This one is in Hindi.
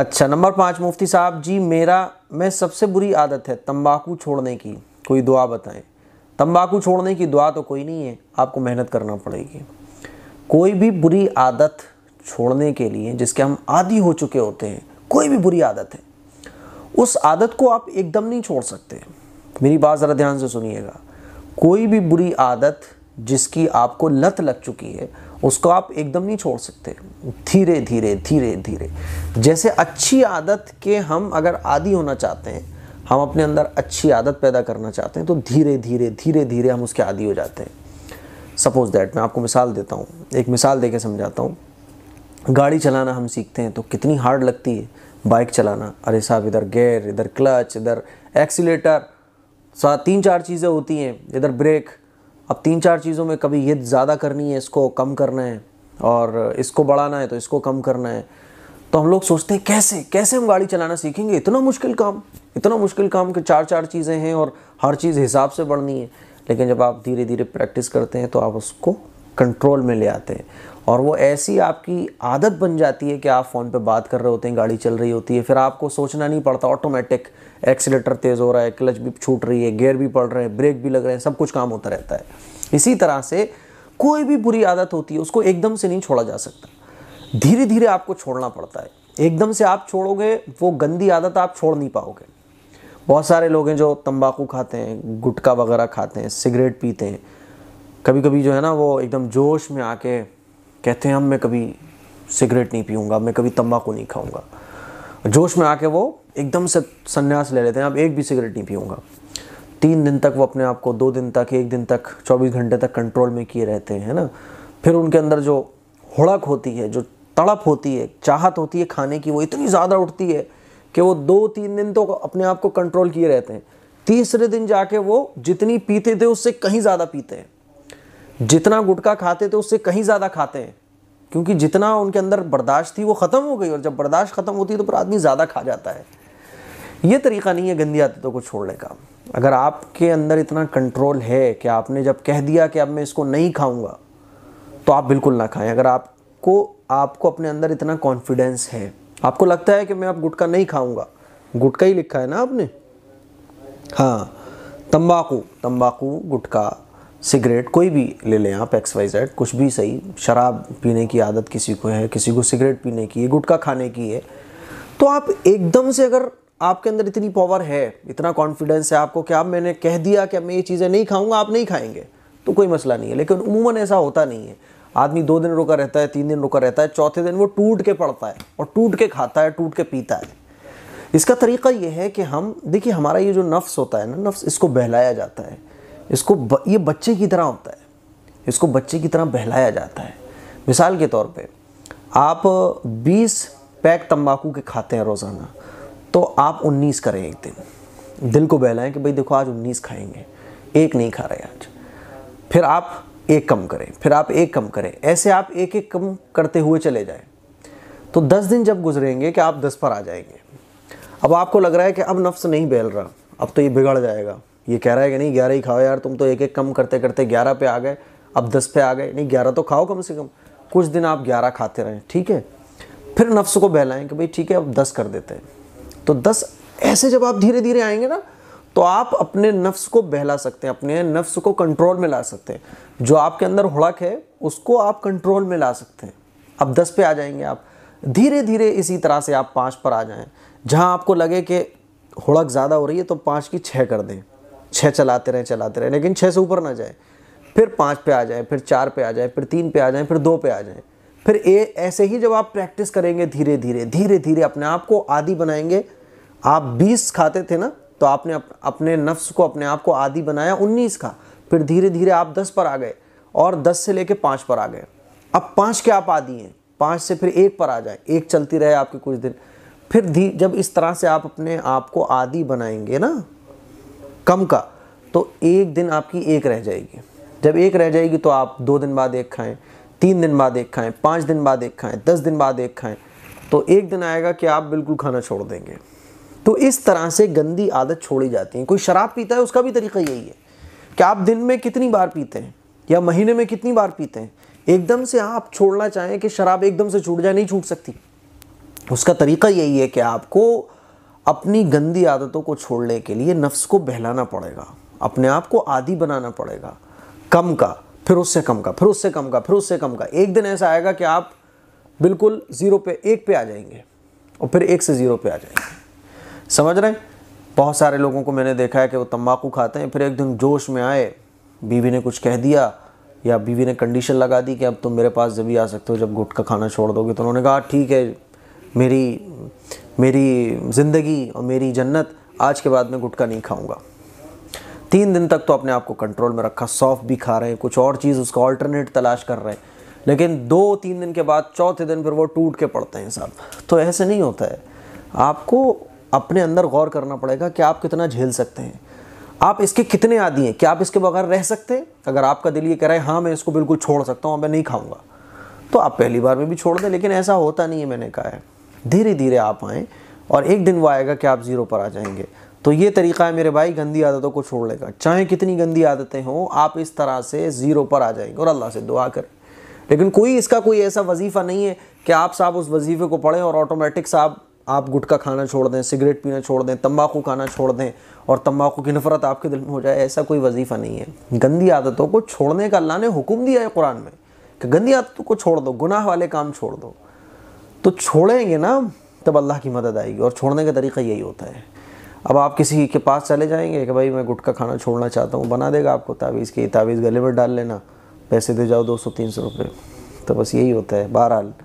अच्छा नंबर पाँच मुफ्ती साहब जी मेरा में सबसे बुरी आदत है तंबाकू छोड़ने की कोई दुआ बताएं तंबाकू छोड़ने की दुआ तो कोई नहीं है आपको मेहनत करना पड़ेगी कोई भी बुरी आदत छोड़ने के लिए जिसके हम आदि हो चुके होते हैं कोई भी बुरी आदत है उस आदत को आप एकदम नहीं छोड़ सकते मेरी बात ज़रा ध्यान से सुनिएगा कोई भी बुरी आदत जिसकी आपको लत लग चुकी है उसको आप एकदम नहीं छोड़ सकते धीरे धीरे धीरे धीरे जैसे अच्छी आदत के हम अगर आदि होना चाहते हैं हम अपने अंदर अच्छी आदत पैदा करना चाहते हैं तो धीरे धीरे धीरे धीरे हम उसके आदि हो जाते हैं सपोज़ दैट मैं आपको मिसाल देता हूँ एक मिसाल दे के समझाता हूँ गाड़ी चलाना हम सीखते हैं तो कितनी हार्ड लगती है बाइक चलाना अरे साहब इधर गेयर इधर क्लच इधर एक्सीटर सा तीन चार चीज़ें होती हैं इधर ब्रेक अब तीन चार चीज़ों में कभी ये ज़्यादा करनी है इसको कम करना है और इसको बढ़ाना है तो इसको कम करना है तो हम लोग सोचते हैं कैसे कैसे हम गाड़ी चलाना सीखेंगे इतना मुश्किल काम इतना मुश्किल काम कि चार चार चीज़ें हैं और हर चीज़ हिसाब से बढ़नी है लेकिन जब आप धीरे धीरे प्रैक्टिस करते हैं तो आप उसको कंट्रोल में ले आते हैं और वो ऐसी आपकी आदत बन जाती है कि आप फ़ोन पे बात कर रहे होते हैं गाड़ी चल रही होती है फिर आपको सोचना नहीं पड़ता ऑटोमेटिक एक्सीटर तेज़ हो रहा है क्लच भी छूट रही है गेयर भी पड़ रहे हैं ब्रेक भी लग रहे हैं सब कुछ काम होता रहता है इसी तरह से कोई भी बुरी आदत होती है उसको एकदम से नहीं छोड़ा जा सकता धीरे धीरे आपको छोड़ना पड़ता है एकदम से आप छोड़ोगे वो गंदी आदत आप छोड़ नहीं पाओगे बहुत सारे लोग हैं जो तंबाकू खाते हैं गुटखा वगैरह खाते हैं सिगरेट पीते हैं कभी कभी जो है ना वो एकदम जोश में आके कहते हैं हम मैं कभी सिगरेट नहीं पीऊँगा मैं कभी तम्बाकू नहीं खाऊँगा जोश में आके वो एकदम से संन्यास ले लेते हैं अब एक भी सिगरेट नहीं पीऊँगा तीन दिन तक वो अपने आप को दो दिन तक एक दिन तक चौबीस घंटे तक कंट्रोल में किए रहते हैं ना फिर उनके अंदर जो हुड़क होती है जो तड़प होती है चाहत होती है खाने की वो इतनी ज़्यादा उठती है कि वो दो तीन दिन तो अपने आप को कंट्रोल किए रहते हैं तीसरे दिन जाके वो जितनी पीते थे उससे कहीं ज़्यादा पीते हैं जितना गुटखा खाते थे उससे कहीं ज़्यादा खाते हैं क्योंकि जितना उनके अंदर बर्दाश्त थी वो ख़त्म हो गई और जब बर्दाश्त ख़त्म होती है तो फिर आदमी ज़्यादा खा जाता है ये तरीका नहीं है गंदी आदतों को छोड़ने का अगर आपके अंदर इतना कंट्रोल है कि आपने जब कह दिया कि अब मैं इसको नहीं खाऊंगा तो आप बिल्कुल ना खाएं अगर आपको आपको अपने अंदर इतना कॉन्फिडेंस है आपको लगता है कि मैं अब गुटखा नहीं खाऊंगा गुटखा ही लिखा है ना आपने हाँ तंबाकू तंबाकू गुटखा सिगरेट कोई भी ले लें आप एक्स वाई जेड कुछ भी सही शराब पीने की आदत किसी को है किसी को सिगरेट पीने की है गुटखा खाने की है तो आप एकदम से अगर आपके अंदर इतनी पावर है इतना कॉन्फिडेंस है आपको कि आप मैंने कह दिया कि मैं ये चीज़ें नहीं खाऊंगा आप नहीं खाएंगे तो कोई मसला नहीं है लेकिन उमूमन ऐसा होता नहीं है आदमी दो दिन रुका रहता है तीन दिन रुका रहता है चौथे दिन वो टूट के पड़ता है और टूट के खाता है टूट के पीता है इसका तरीका ये है कि हम देखिए हमारा ये जो नफ्स होता है ना नफ्स इसको बहलाया जाता है इसको ब, ये बच्चे की तरह होता है इसको बच्चे की तरह बहलाया जाता है मिसाल के तौर पे आप 20 पैक तंबाकू के खाते हैं रोज़ाना तो आप 19 करें एक दिन दिल को बहलाएं कि भाई देखो आज 19 खाएंगे एक नहीं खा रहे आज फिर आप एक कम करें फिर आप एक कम करें ऐसे आप एक एक कम करते हुए चले जाएँ तो दस दिन जब गुजरेंगे कि आप दस पर आ जाएंगे अब आपको लग रहा है कि अब नफ्स नहीं बहल रहा अब तो ये बिगड़ जाएगा ये कह रहा है कि नहीं ग्यारह ही खाओ यार तुम तो एक एक कम करते करते ग्यारह पे आ गए अब दस पे आ गए नहीं ग्यारह तो खाओ कम से कम कुछ दिन आप ग्यारह खाते रहें ठीक है फिर नफ्स को बहलाएं कि भाई ठीक है अब दस कर देते हैं तो दस ऐसे जब आप धीरे धीरे आएंगे ना तो आप अपने नफ्स को बहला सकते हैं अपने नफ्स को कंट्रोल में ला सकते हैं जो आपके अंदर हुड़क है उसको आप कंट्रोल में ला सकते हैं अब दस पे आ जाएंगे आप धीरे धीरे इसी तरह से आप पाँच पर आ जाएं जहाँ आपको लगे कि हुड़क ज़्यादा हो रही है तो पाँच की छः कर दें छः चलाते रहें चलाते रहें लेकिन छः से ऊपर ना जाए फिर पाँच पे आ जाए फिर चार पे आ जाए फिर तीन पे आ जाए फिर दो पे आ जाए फिर ए ऐसे ही जब आप प्रैक्टिस करेंगे धीरे धीरे धीरे धीरे अपने आप को आदि बनाएंगे आप बीस खाते थे ना तो आपने अप, अपने नफ्स को अपने आप को आदि बनाया उन्नीस का फिर धीरे धीरे आप दस पर आ गए और दस से लेके पाँच पर आ गए अब पाँच के आप आदि हैं पाँच से फिर एक पर आ जाए एक चलती रहे आपके कुछ दिन फिर जब इस तरह से आप अपने आप को आदि बनाएंगे ना कम का तो एक दिन आपकी एक रह जाएगी जब एक रह जाएगी तो आप दो दिन बाद एक खाएं तीन दिन बाद एक खाएं पाँच दिन बाद एक खाएं दस दिन बाद एक खाएं तो एक दिन आएगा कि आप बिल्कुल खाना छोड़ देंगे तो इस तरह से गंदी आदत छोड़ी जाती है कोई शराब पीता है उसका भी तरीका यही है कि आप दिन में कितनी बार पीते हैं या महीने में कितनी बार पीते हैं एकदम से आप छोड़ना चाहें कि शराब एकदम से छूट जाए नहीं छूट सकती उसका तरीका यही है कि आपको अपनी गंदी आदतों को छोड़ने के लिए नफ्स को बहलाना पड़ेगा अपने आप को आदि बनाना पड़ेगा कम का फिर उससे कम का फिर उससे कम का फिर उससे कम का एक दिन ऐसा आएगा कि आप बिल्कुल ज़ीरो पे एक पे आ जाएंगे और फिर एक से ज़ीरो पे आ जाएंगे समझ रहे हैं बहुत सारे लोगों को मैंने देखा है कि वो तम्बाकू खाते हैं फिर एक दिन जोश में आए बीवी ने कुछ कह दिया या बीवी ने कंडीशन लगा दी कि अब तुम मेरे पास जब भी आ सकते हो जब गुट का खाना छोड़ दोगे तो उन्होंने कहा ठीक है मेरी मेरी ज़िंदगी और मेरी जन्नत आज के बाद मैं गुटखा नहीं खाऊंगा तीन दिन तक तो अपने आप को कंट्रोल में रखा सॉफ्ट भी खा रहे हैं कुछ और चीज़ उसका ऑल्टरनेट तलाश कर रहे हैं लेकिन दो तीन दिन के बाद चौथे दिन फिर वो टूट के पड़ते हैं साहब तो ऐसे नहीं होता है आपको अपने अंदर गौर करना पड़ेगा कि आप कितना झेल सकते हैं आप इसके कितने आदि हैं क्या आप इसके बगैर रह सकते हैं अगर आपका दिल ये कह रहा है हाँ मैं इसको बिल्कुल छोड़ सकता हूँ मैं नहीं खाऊंगा तो आप पहली बार में भी छोड़ दें लेकिन ऐसा होता नहीं है मैंने कहा है धीरे धीरे आप आएँ और एक दिन वो आएगा कि आप ज़ीरो पर आ जाएंगे तो ये तरीका है मेरे भाई गंदी आदतों को छोड़ने का चाहे कितनी गंदी आदतें हों आप इस तरह से ज़ीरो पर आ जाएंगे और अल्लाह से दुआ करें लेकिन कोई इसका कोई ऐसा वजीफ़ा नहीं है कि आप साहब उस वजीफ़े को पढ़ें और ऑटोमेटिक साहब आप गुटखा खाना छोड़ दें सिगरेट पीना छोड़ दें तम्बाकू खाना छोड़ दें और तम्बाकू की नफरत आपके दिल में हो जाए ऐसा कोई वजीफ़ा नहीं है गंदी आदतों को छोड़ने का अल्लाह ने हुक्म दिया है कुरान में कि गंदी आदतों को छोड़ दो गुनाह वाले काम छोड़ दो तो छोड़ेंगे ना तब अल्लाह की मदद आएगी और छोड़ने का तरीका यही होता है अब आप किसी के पास चले जाएंगे कि भाई मैं गुटखा खाना छोड़ना चाहता हूँ बना देगा आपको तावीज़ की तावीज़ गले में डाल लेना पैसे दे जाओ दो सौ तीन सौ रुपये तो बस यही होता है बहरहाल